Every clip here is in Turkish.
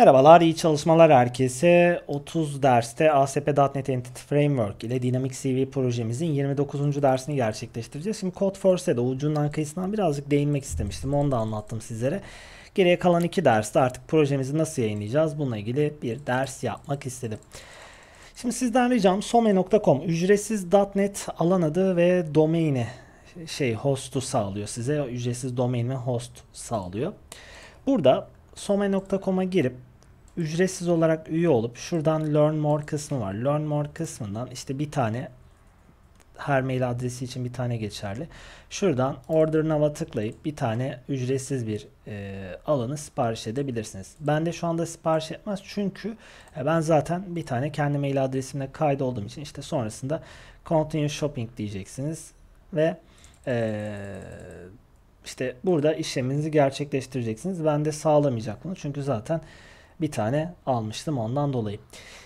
Merhabalar, iyi çalışmalar herkese. 30 derste ASP.NET Entity Framework ile Dynamic CV projemizin 29. dersini gerçekleştireceğiz. Şimdi Code de ucundan kıyısından birazcık değinmek istemiştim. Onu da anlattım sizlere. Geriye kalan iki derste artık projemizi nasıl yayınlayacağız bununla ilgili bir ders yapmak istedim. Şimdi sizden ricam some.com ücretsiz.net alan adı ve domaini şey host'u sağlıyor size. Ücretsiz domain ve host sağlıyor. Burada some.com'a girip ücretsiz olarak üye olup şuradan Learn More kısmı var. Learn More kısmından işte bir tane her mail adresi için bir tane geçerli. Şuradan Order Now'a tıklayıp bir tane ücretsiz bir e, alanı sipariş edebilirsiniz. Ben de şu anda sipariş etmez çünkü e, ben zaten bir tane kendi mail adresimle kaydolduğum için işte sonrasında Continue Shopping diyeceksiniz ve e, işte burada işleminizi gerçekleştireceksiniz. Ben de sağlamayacak bunu çünkü zaten bir tane almıştım ondan dolayı.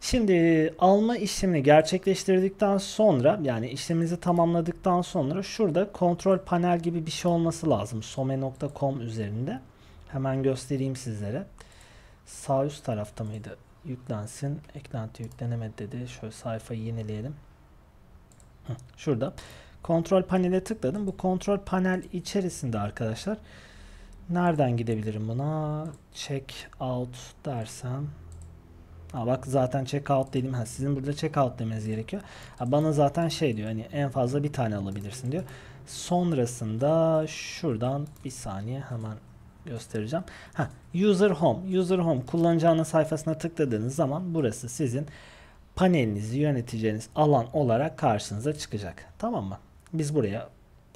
Şimdi alma işlemini gerçekleştirdikten sonra yani işlemimizi tamamladıktan sonra şurada kontrol panel gibi bir şey olması lazım. some.com üzerinde. Hemen göstereyim sizlere. Sağ üst tarafta mıydı? Yüklensin. Eklenti yüklenemedi dedi. Şöyle sayfayı yenileyelim. Şurada. Kontrol panele tıkladım. Bu kontrol panel içerisinde arkadaşlar. Arkadaşlar Nereden gidebilirim buna? Check out dersem. Ha bak zaten check out dedim. Ha sizin burada check out demeniz gerekiyor. Ha bana zaten şey diyor hani en fazla bir tane alabilirsin diyor. Sonrasında şuradan bir saniye hemen göstereceğim. Ha user home. User home kullanıcı sayfasına tıkladığınız zaman burası sizin panelinizi yöneteceğiniz alan olarak karşınıza çıkacak. Tamam mı? Biz buraya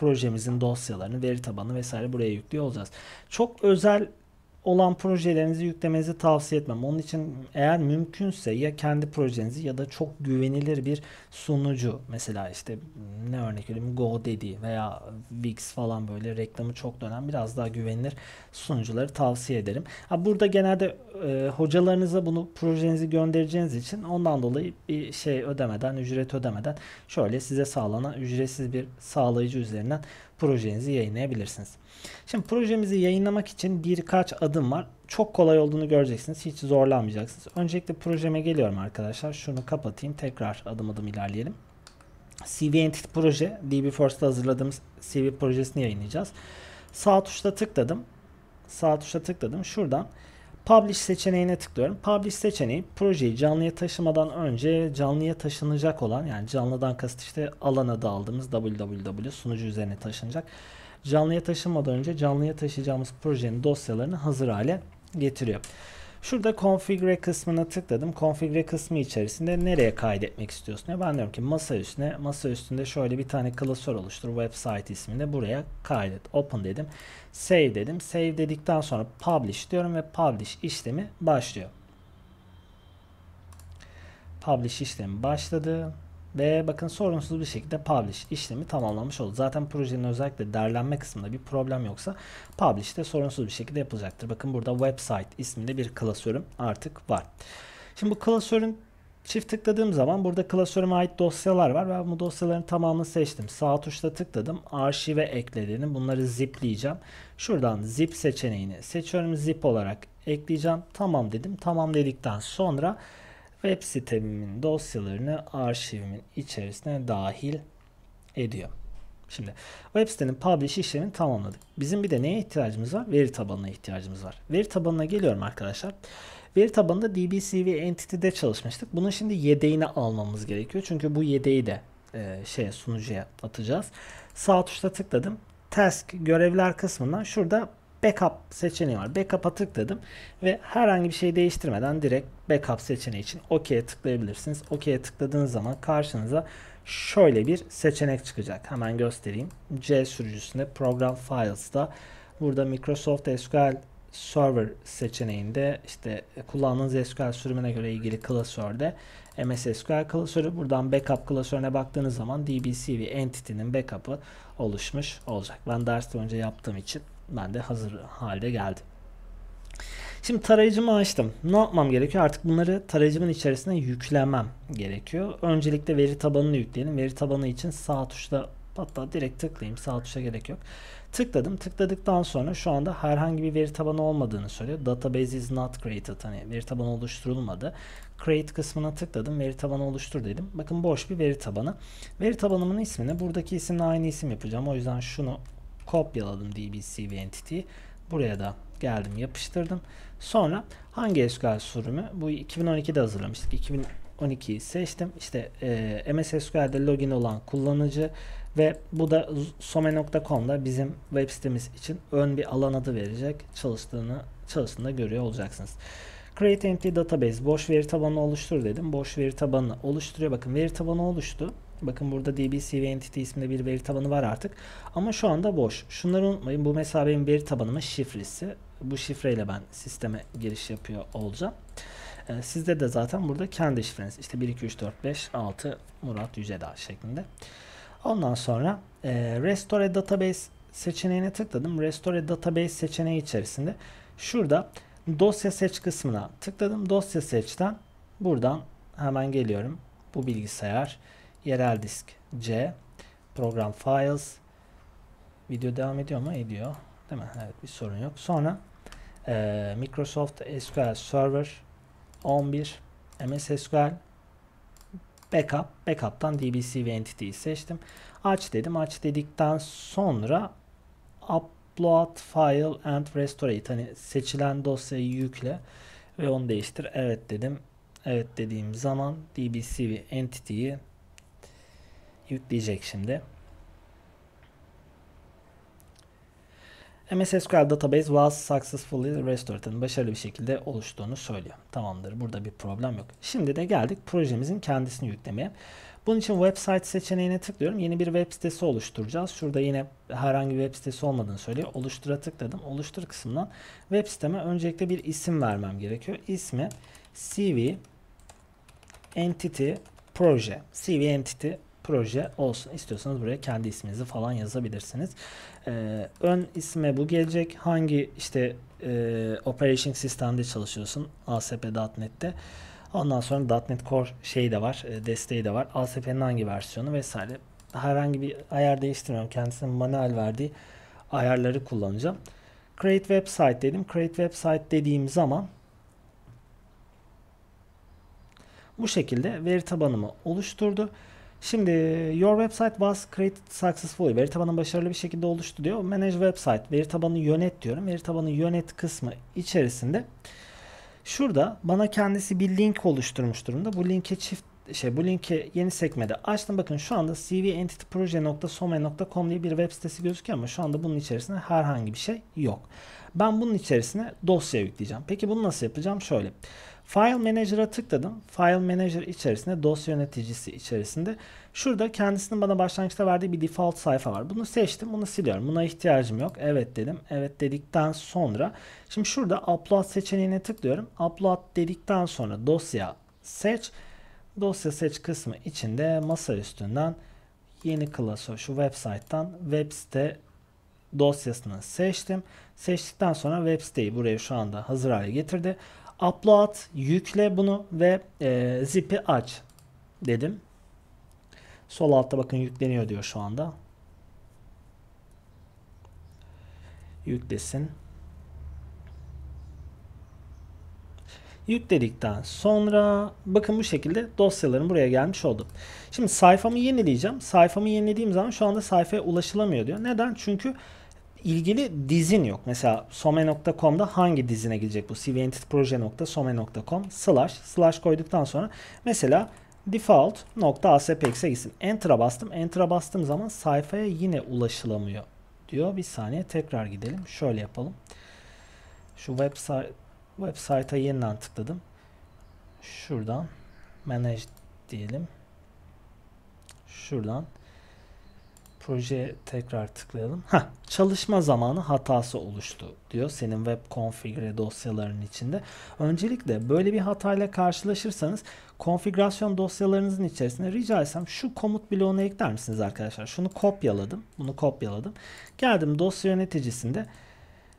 projemizin dosyalarını, veri tabanını vesaire buraya yüklüyor olacağız. Çok özel olan projelerinizi yüklemenizi tavsiye etmem. Onun için eğer mümkünse ya kendi projenizi ya da çok güvenilir bir sunucu mesela işte ne örnek vereyim Go dedi veya Wix falan böyle reklamı çok dönen biraz daha güvenilir sunucuları tavsiye ederim. Ha, burada genelde e, hocalarınıza bunu projenizi göndereceğiniz için ondan dolayı bir şey ödemeden ücret ödemeden şöyle size sağlanan ücretsiz bir sağlayıcı üzerinden projenizi yayınlayabilirsiniz. Şimdi projemizi yayınlamak için birkaç adım var. Çok kolay olduğunu göreceksiniz. Hiç zorlanmayacaksınız. Öncelikle projeme geliyorum arkadaşlar. Şunu kapatayım. Tekrar adım adım ilerleyelim. CV Entity Proje, DBForce'da hazırladığımız CV projesini yayınlayacağız. Sağ tuşla tıkladım. Sağ tuşla tıkladım. Şuradan Publish seçeneğine tıklıyorum. Publish seçeneği projeyi canlıya taşımadan önce canlıya taşınacak olan yani canlıdan kasıt işte alana daldığımız www sunucu üzerine taşınacak. Canlıya taşınmadan önce canlıya taşıyacağımız projenin dosyalarını hazır hale getiriyor. Şurada konfigüre kısmına tıkladım. Konfigüre kısmı içerisinde nereye kaydetmek istiyorsun? Diye. Ben diyorum ki masa üstüne. Masa üstünde şöyle bir tane klasör oluştur. Website isminde buraya kaydet. Open dedim. Save dedim. Save dedikten sonra publish diyorum ve publish işlemi başlıyor. Publish işlemi başladı. Ve bakın sorunsuz bir şekilde publish işlemi tamamlamış oldu. Zaten projenin özellikle derlenme kısmında bir problem yoksa publish de sorunsuz bir şekilde yapılacaktır. Bakın burada website isminde bir klasörüm artık var. Şimdi bu klasörün çift tıkladığım zaman burada klasörüme ait dosyalar var. Ben bu dosyaların tamamını seçtim. Sağ tuşla tıkladım. Arşive ekle dedim. Bunları zipleyeceğim. Şuradan zip seçeneğini seçiyorum. Zip olarak ekleyeceğim. Tamam dedim. Tamam dedikten sonra web sitemimin dosyalarını arşivimin içerisine dahil ediyor. Şimdi web sitenin publish işlemini tamamladık. Bizim bir de neye ihtiyacımız var? Veri tabanına ihtiyacımız var. Veri tabanına geliyorum arkadaşlar. Veri tabanında DBCV Entity'de çalışmıştık. Bunun şimdi yedeğini almamız gerekiyor. Çünkü bu yedeği de e, şeye sunucuya atacağız. Sağ tuşla tıkladım. Task görevler kısmından şurada backup seçeneği var. Backup'a tıkladım ve herhangi bir şey değiştirmeden direkt backup seçeneği için OK'ye tıklayabilirsiniz. OK'ye tıkladığınız zaman karşınıza şöyle bir seçenek çıkacak. Hemen göstereyim. C sürücüsünde Program Files'da burada Microsoft SQL Server seçeneğinde işte kullandığınız SQL sürümüne göre ilgili klasörde MS SQL klasörü buradan backup klasörüne baktığınız zaman DBCV Entity'nin backup'ı oluşmuş olacak. Ben ders önce yaptığım için ben de hazır halde geldim. Şimdi tarayıcımı açtım. Ne yapmam gerekiyor? Artık bunları tarayıcımın içerisine yüklemem gerekiyor. Öncelikle veri tabanını yükleyelim. Veri tabanı için sağ tuşla hatta direkt tıklayayım. Sağ tuşa gerek yok. Tıkladım. Tıkladıktan sonra şu anda herhangi bir veri tabanı olmadığını söylüyor. Database is not created. Hani veri tabanı oluşturulmadı. Create kısmına tıkladım. Veri tabanı oluştur dedim. Bakın boş bir veri tabanı. Veri tabanımın ismini buradaki isimle aynı isim yapacağım. O yüzden şunu kopyaladım DBC Entity. Buraya da geldim yapıştırdım. Sonra hangi SQL sürümü? Bu 2012'de hazırlamıştık. 2012'yi seçtim. İşte e, MS SQL'de login olan kullanıcı ve bu da some.com'da bizim web sitemiz için ön bir alan adı verecek. Çalıştığını çalıştığında görüyor olacaksınız. Create Empty Database boş veri tabanı oluştur dedim. Boş veri tabanı oluşturuyor. Bakın veri tabanı oluştu. Bakın burada DBCV Entity isminde bir veri tabanı var artık. Ama şu anda boş. Şunları unutmayın. Bu mesela benim veri tabanımın şifresi. Bu şifreyle ben sisteme giriş yapıyor olacağım. Ee, sizde de zaten burada kendi şifreniz. İşte 1, 2, 3, 4, 5, 6 Murat Yüceda şeklinde. Ondan sonra e, Restore Database seçeneğine tıkladım. Restore Database seçeneği içerisinde şurada dosya seç kısmına tıkladım. Dosya seçten buradan hemen geliyorum. Bu bilgisayar yerel disk C program files video devam ediyor mu ediyor değil mi evet bir sorun yok sonra e, Microsoft SQL Server 11 MS SQL backup backup'tan DBC ve entity'yi seçtim aç dedim aç dedikten sonra upload file and restore hani seçilen dosyayı yükle ve onu değiştir evet dedim evet dediğim zaman DBC ve entity'yi yükleyecek şimdi. MS SQL database was successfully restored'ın başarılı bir şekilde oluştuğunu söylüyor. Tamamdır. Burada bir problem yok. Şimdi de geldik projemizin kendisini yüklemeye. Bunun için website seçeneğine tıklıyorum. Yeni bir web sitesi oluşturacağız. Şurada yine herhangi bir web sitesi olmadığını söylüyor. Oluştura tıkladım. Oluştur kısmından web siteme öncelikle bir isim vermem gerekiyor. İsmi CV Entity Proje. CV Entity proje olsun. İstiyorsanız buraya kendi isminizi falan yazabilirsiniz. Ee, ön isme bu gelecek. Hangi işte e, operation sistemde çalışıyorsun ASP.NET'te. Ondan sonra .NET Core şeyi de var, e, desteği de var. ASP'nin hangi versiyonu vesaire. Herhangi bir ayar değiştirmiyorum. Kendisinin manuel verdiği ayarları kullanacağım. Create Website dedim. Create Website dediğim zaman bu şekilde veri tabanımı oluşturdu. Şimdi your website was created successfully. Veri tabanı başarılı bir şekilde oluştu diyor. Manage website. Veri tabanı yönet diyorum. Veri tabanı yönet kısmı içerisinde şurada bana kendisi bir link oluşturmuş durumda. Bu linke çift şey bu linki yeni sekmede açtım. Bakın şu anda cventityproje.some.com diye bir web sitesi gözüküyor ama şu anda bunun içerisinde herhangi bir şey yok. Ben bunun içerisine dosya yükleyeceğim. Peki bunu nasıl yapacağım? Şöyle. File Manager'a tıkladım. File Manager içerisinde dosya yöneticisi içerisinde şurada kendisinin bana başlangıçta verdiği bir default sayfa var. Bunu seçtim. Bunu siliyorum. Buna ihtiyacım yok. Evet dedim. Evet dedikten sonra şimdi şurada upload seçeneğine tıklıyorum. Upload dedikten sonra dosya seç. Dosya seç kısmı içinde masa üstünden yeni klasör şu website'tan web site dosyasını seçtim. Seçtikten sonra web siteyi buraya şu anda hazır hale getirdi upload yükle bunu ve e, zipi aç dedim. Sol altta bakın yükleniyor diyor şu anda. Yüklesin. Yükledikten sonra bakın bu şekilde dosyalarım buraya gelmiş oldu. Şimdi sayfamı yenileyeceğim. Sayfamı yenilediğim zaman şu anda sayfaya ulaşılamıyor diyor. Neden? Çünkü bu ilgili dizin yok. Mesela some.com'da hangi dizine gidecek bu? cventitproje.some.com slash slash koyduktan sonra mesela default.aspx'e gitsin. Enter'a bastım. Enter'a bastığım zaman sayfaya yine ulaşılamıyor diyor. Bir saniye tekrar gidelim. Şöyle yapalım. Şu website website'a yeniden tıkladım. Şuradan manage diyelim. Şuradan Projeye tekrar tıklayalım. Heh, çalışma zamanı hatası oluştu diyor senin web konfigüre dosyalarının içinde. Öncelikle böyle bir hatayla karşılaşırsanız konfigürasyon dosyalarınızın içerisine rica etsem şu komut bloğunu ekler misiniz arkadaşlar? Şunu kopyaladım. Bunu kopyaladım. Geldim dosya yöneticisinde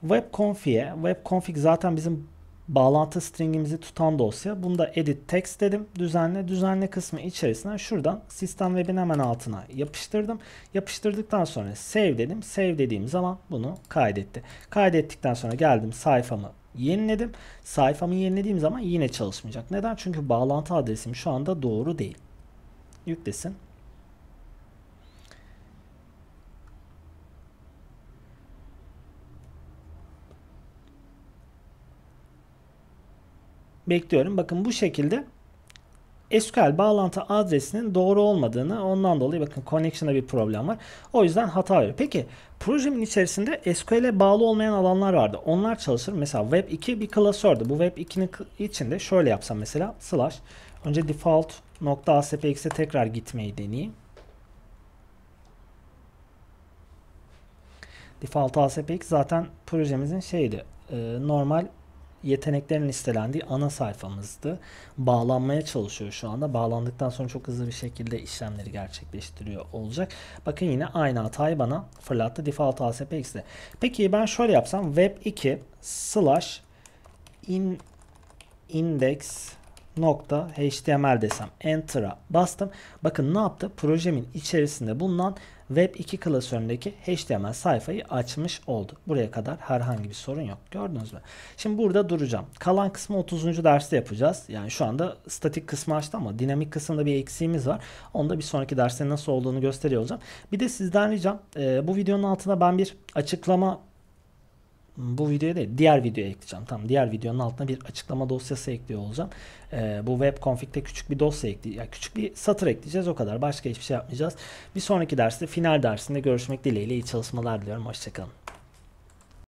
web konfiye, web config zaten bizim bağlantı stringimizi tutan dosya. Bunu da edit text dedim. Düzenle. Düzenle kısmı içerisinden şuradan sistem web'in hemen altına yapıştırdım. Yapıştırdıktan sonra save dedim. Save dediğim zaman bunu kaydetti. Kaydettikten sonra geldim sayfamı yeniledim. Sayfamı yenilediğim zaman yine çalışmayacak. Neden? Çünkü bağlantı adresim şu anda doğru değil. Yüklesin. bekliyorum. Bakın bu şekilde SQL bağlantı adresinin doğru olmadığını ondan dolayı bakın connection'da bir problem var. O yüzden hata veriyor. Peki projemin içerisinde SQL'e bağlı olmayan alanlar vardı. Onlar çalışır. Mesela Web2 bir klasördü. Bu Web2'nin içinde şöyle yapsam mesela slash önce default.aspx'e tekrar gitmeyi deneyeyim. Default ASPX zaten projemizin şeydi e, normal yeteneklerin listelendiği ana sayfamızdı. Bağlanmaya çalışıyor şu anda. Bağlandıktan sonra çok hızlı bir şekilde işlemleri gerçekleştiriyor olacak. Bakın yine aynı hatayı bana fırlattı. Default ASP X'de. Peki ben şöyle yapsam web 2 slash in index nokta html desem enter'a bastım. Bakın ne yaptı? Projemin içerisinde bulunan Web2 klasöründeki HTML sayfayı açmış oldu. Buraya kadar herhangi bir sorun yok. Gördünüz mü? Şimdi burada duracağım. Kalan kısmı 30. derste yapacağız. Yani şu anda statik kısmı açtı ama dinamik kısımda bir eksiğimiz var. Onu da bir sonraki derste nasıl olduğunu gösteriyor olacağım. Bir de sizden ricam e, bu videonun altına ben bir açıklama bu videoya değil diğer videoya ekleyeceğim. Tamam diğer videonun altına bir açıklama dosyası ekliyor olacağım. Ee, bu web config'te küçük bir dosya ekleyeceğiz. Yani küçük bir satır ekleyeceğiz o kadar. Başka hiçbir şey yapmayacağız. Bir sonraki derste final dersinde görüşmek dileğiyle iyi çalışmalar diliyorum. Hoşçakalın.